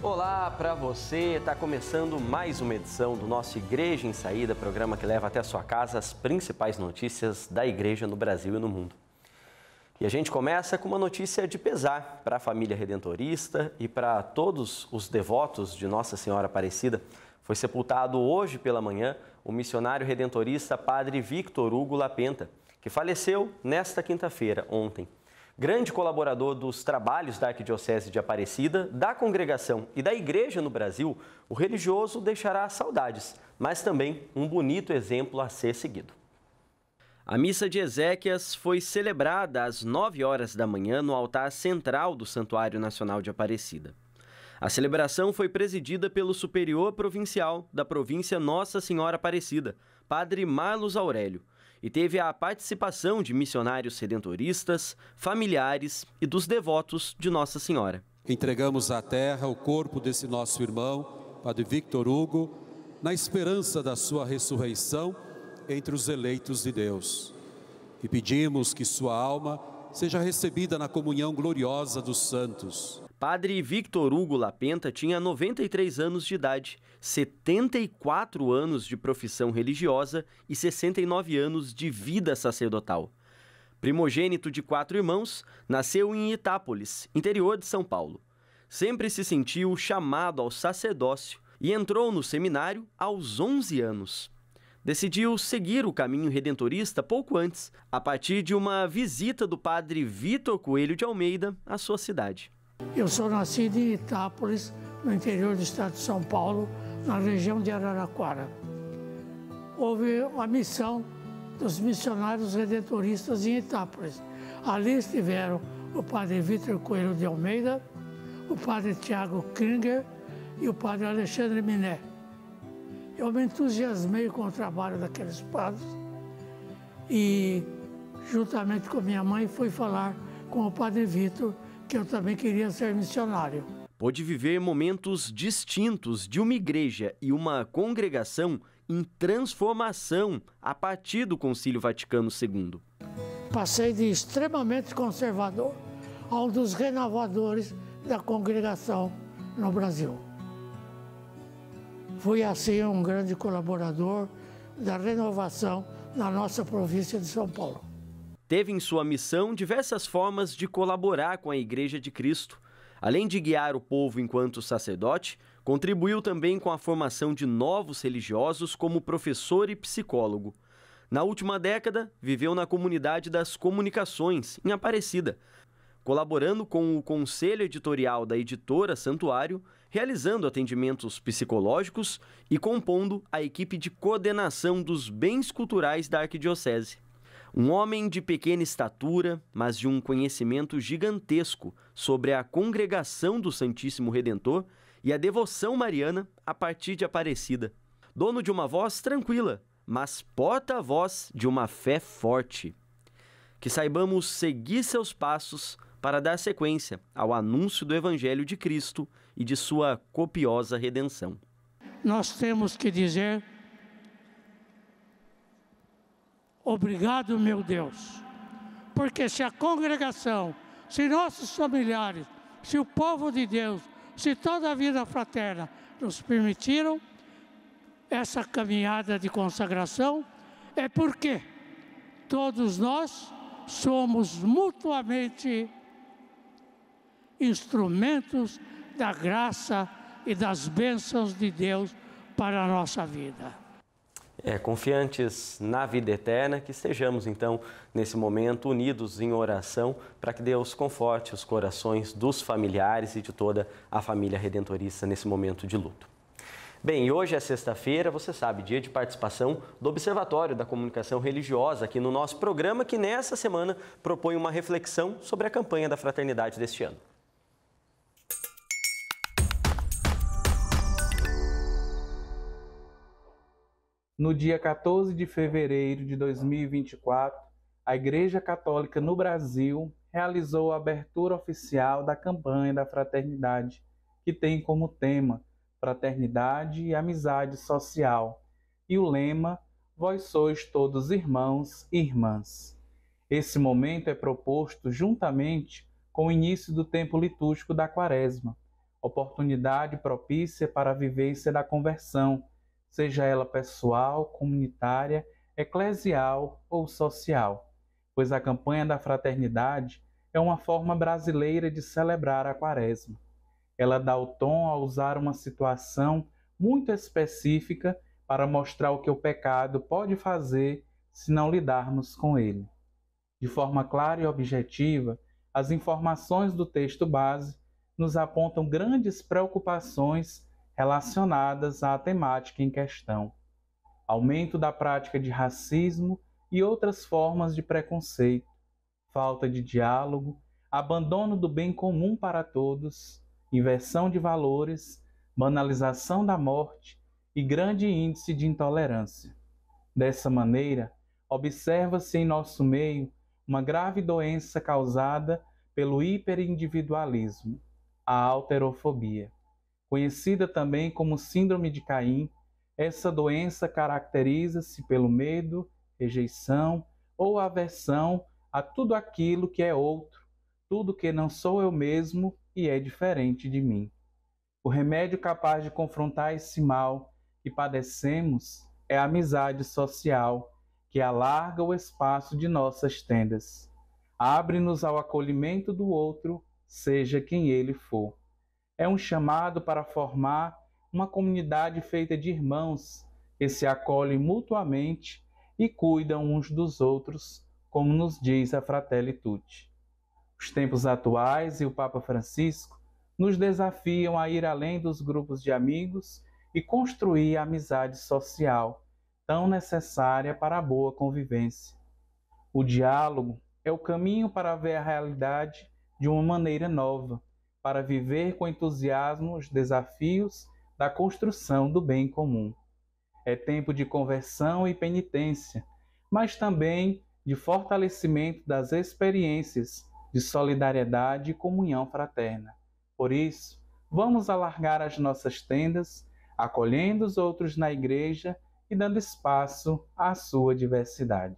Olá para você, está começando mais uma edição do nosso Igreja em Saída, programa que leva até a sua casa as principais notícias da igreja no Brasil e no mundo. E a gente começa com uma notícia de pesar para a família redentorista e para todos os devotos de Nossa Senhora Aparecida. Foi sepultado hoje pela manhã o missionário redentorista Padre Victor Hugo Lapenta, que faleceu nesta quinta-feira, ontem grande colaborador dos trabalhos da Arquidiocese de Aparecida, da congregação e da igreja no Brasil, o religioso deixará saudades, mas também um bonito exemplo a ser seguido. A missa de Ezequias foi celebrada às 9 horas da manhã no altar central do Santuário Nacional de Aparecida. A celebração foi presidida pelo superior provincial da província Nossa Senhora Aparecida, Padre Marlos Aurélio, e teve a participação de missionários redentoristas, familiares e dos devotos de Nossa Senhora. Entregamos à terra o corpo desse nosso irmão, Padre Victor Hugo, na esperança da sua ressurreição entre os eleitos de Deus. E pedimos que sua alma seja recebida na comunhão gloriosa dos santos Padre Victor Hugo Lapenta tinha 93 anos de idade, 74 anos de profissão religiosa e 69 anos de vida sacerdotal. Primogênito de quatro irmãos, nasceu em Itápolis, interior de São Paulo. Sempre se sentiu chamado ao sacerdócio e entrou no seminário aos 11 anos. Decidiu seguir o caminho redentorista pouco antes, a partir de uma visita do padre Vitor Coelho de Almeida à sua cidade. Eu sou nascido em Itápolis, no interior do estado de São Paulo, na região de Araraquara. Houve a missão dos missionários redentoristas em Itápolis. Ali estiveram o padre Vitor Coelho de Almeida, o padre Tiago Kringer e o padre Alexandre Miné. Eu me entusiasmei com o trabalho daqueles padres e, juntamente com minha mãe, fui falar com o padre Vitor que eu também queria ser missionário. Pôde viver momentos distintos de uma igreja e uma congregação em transformação a partir do Concílio Vaticano II. Passei de extremamente conservador a um dos renovadores da congregação no Brasil. Fui assim um grande colaborador da renovação na nossa província de São Paulo teve em sua missão diversas formas de colaborar com a Igreja de Cristo. Além de guiar o povo enquanto sacerdote, contribuiu também com a formação de novos religiosos como professor e psicólogo. Na última década, viveu na comunidade das comunicações, em Aparecida, colaborando com o conselho editorial da editora Santuário, realizando atendimentos psicológicos e compondo a equipe de coordenação dos bens culturais da Arquidiocese. Um homem de pequena estatura, mas de um conhecimento gigantesco sobre a congregação do Santíssimo Redentor e a devoção mariana a partir de Aparecida. Dono de uma voz tranquila, mas porta-voz de uma fé forte. Que saibamos seguir seus passos para dar sequência ao anúncio do Evangelho de Cristo e de sua copiosa redenção. Nós temos que dizer Obrigado, meu Deus. Porque se a congregação, se nossos familiares, se o povo de Deus, se toda a vida fraterna nos permitiram essa caminhada de consagração, é porque todos nós somos mutuamente instrumentos da graça e das bênçãos de Deus para a nossa vida. É, confiantes na vida eterna, que estejamos então nesse momento unidos em oração para que Deus conforte os corações dos familiares e de toda a família redentorista nesse momento de luto. Bem, hoje é sexta-feira, você sabe, dia de participação do Observatório da Comunicação Religiosa aqui no nosso programa, que nessa semana propõe uma reflexão sobre a campanha da fraternidade deste ano. No dia 14 de fevereiro de 2024, a Igreja Católica no Brasil realizou a abertura oficial da campanha da fraternidade, que tem como tema Fraternidade e Amizade Social, e o lema Vós sois todos irmãos e irmãs. Esse momento é proposto juntamente com o início do tempo litúrgico da Quaresma, oportunidade propícia para a vivência da conversão seja ela pessoal, comunitária, eclesial ou social, pois a campanha da fraternidade é uma forma brasileira de celebrar a Quaresma. Ela dá o tom a usar uma situação muito específica para mostrar o que o pecado pode fazer se não lidarmos com ele. De forma clara e objetiva, as informações do texto base nos apontam grandes preocupações relacionadas à temática em questão, aumento da prática de racismo e outras formas de preconceito, falta de diálogo, abandono do bem comum para todos, inversão de valores, banalização da morte e grande índice de intolerância. Dessa maneira, observa-se em nosso meio uma grave doença causada pelo hiperindividualismo, a alterofobia. Conhecida também como Síndrome de Caim, essa doença caracteriza-se pelo medo, rejeição ou aversão a tudo aquilo que é outro, tudo que não sou eu mesmo e é diferente de mim. O remédio capaz de confrontar esse mal que padecemos é a amizade social, que alarga o espaço de nossas tendas. Abre-nos ao acolhimento do outro, seja quem ele for é um chamado para formar uma comunidade feita de irmãos que se acolhem mutuamente e cuidam uns dos outros, como nos diz a Fratelli Tutti. Os tempos atuais e o Papa Francisco nos desafiam a ir além dos grupos de amigos e construir a amizade social, tão necessária para a boa convivência. O diálogo é o caminho para ver a realidade de uma maneira nova para viver com entusiasmo os desafios da construção do bem comum. É tempo de conversão e penitência, mas também de fortalecimento das experiências de solidariedade e comunhão fraterna. Por isso, vamos alargar as nossas tendas, acolhendo os outros na igreja e dando espaço à sua diversidade.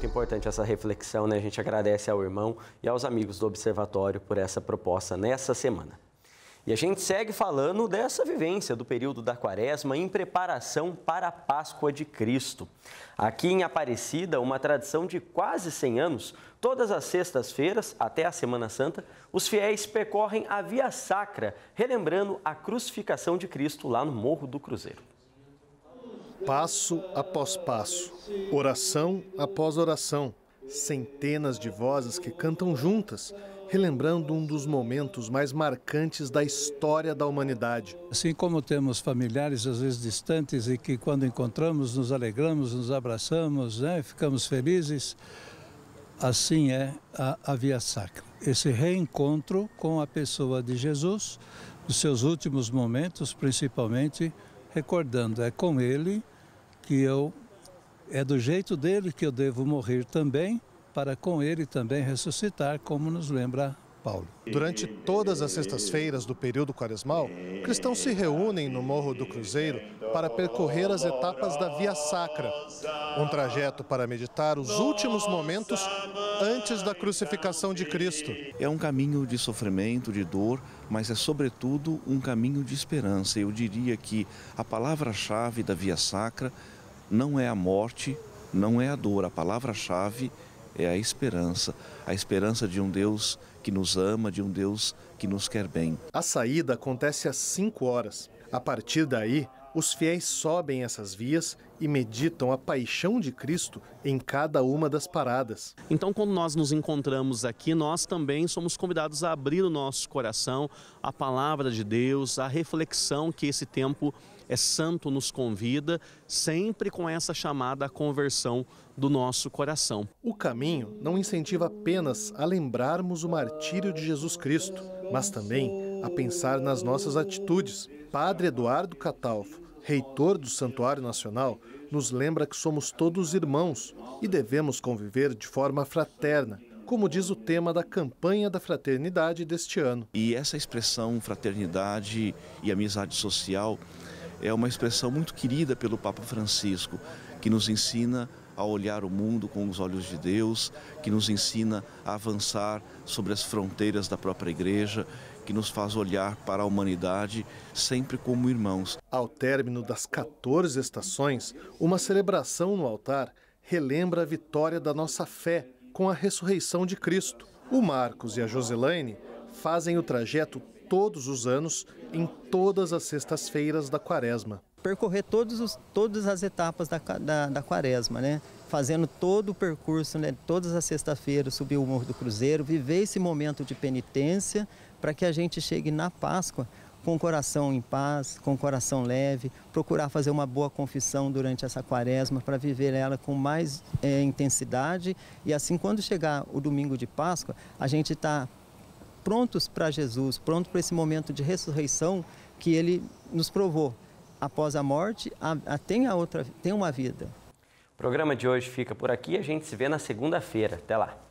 muito importante essa reflexão, né? A gente agradece ao irmão e aos amigos do Observatório por essa proposta nessa semana. E a gente segue falando dessa vivência do período da Quaresma em preparação para a Páscoa de Cristo. Aqui em Aparecida, uma tradição de quase 100 anos, todas as sextas-feiras até a Semana Santa, os fiéis percorrem a Via Sacra, relembrando a crucificação de Cristo lá no Morro do Cruzeiro passo após passo, oração após oração, centenas de vozes que cantam juntas, relembrando um dos momentos mais marcantes da história da humanidade. Assim como temos familiares às vezes distantes e que quando encontramos nos alegramos, nos abraçamos, né, ficamos felizes, assim é a, a Via Sacra. Esse reencontro com a pessoa de Jesus, nos seus últimos momentos, principalmente recordando, é com ele que eu é do jeito dele que eu devo morrer também, para com ele também ressuscitar, como nos lembra Paulo. Durante todas as sextas-feiras do período quaresmal, cristãos se reúnem no Morro do Cruzeiro para percorrer as etapas da Via Sacra, um trajeto para meditar os últimos momentos antes da crucificação de Cristo. É um caminho de sofrimento, de dor, mas é sobretudo um caminho de esperança. Eu diria que a palavra-chave da Via Sacra não é a morte, não é a dor. A palavra-chave é a esperança. A esperança de um Deus que nos ama, de um Deus que nos quer bem. A saída acontece às 5 horas. A partir daí, os fiéis sobem essas vias e meditam a paixão de Cristo em cada uma das paradas. Então, quando nós nos encontramos aqui, nós também somos convidados a abrir o nosso coração à palavra de Deus, à reflexão que esse tempo é santo nos convida, sempre com essa chamada à conversão do nosso coração. O caminho não incentiva apenas a lembrarmos o martírio de Jesus Cristo, mas também a pensar nas nossas atitudes. Padre Eduardo Catalfo reitor do Santuário Nacional, nos lembra que somos todos irmãos e devemos conviver de forma fraterna, como diz o tema da campanha da fraternidade deste ano. E essa expressão fraternidade e amizade social é uma expressão muito querida pelo Papa Francisco, que nos ensina a olhar o mundo com os olhos de Deus, que nos ensina a avançar sobre as fronteiras da própria igreja que nos faz olhar para a humanidade sempre como irmãos. Ao término das 14 estações, uma celebração no altar relembra a vitória da nossa fé com a ressurreição de Cristo. O Marcos e a Joselaine fazem o trajeto todos os anos, em todas as sextas-feiras da quaresma percorrer todos os, todas as etapas da, da, da quaresma, né? fazendo todo o percurso, né? todas as sextas-feiras, subir o Morro do Cruzeiro, viver esse momento de penitência para que a gente chegue na Páscoa com o coração em paz, com o coração leve, procurar fazer uma boa confissão durante essa quaresma para viver ela com mais é, intensidade e assim quando chegar o domingo de Páscoa, a gente está prontos para Jesus, pronto para esse momento de ressurreição que ele nos provou após a morte, a, a, tem, a outra, tem uma vida. O programa de hoje fica por aqui. A gente se vê na segunda-feira. Até lá.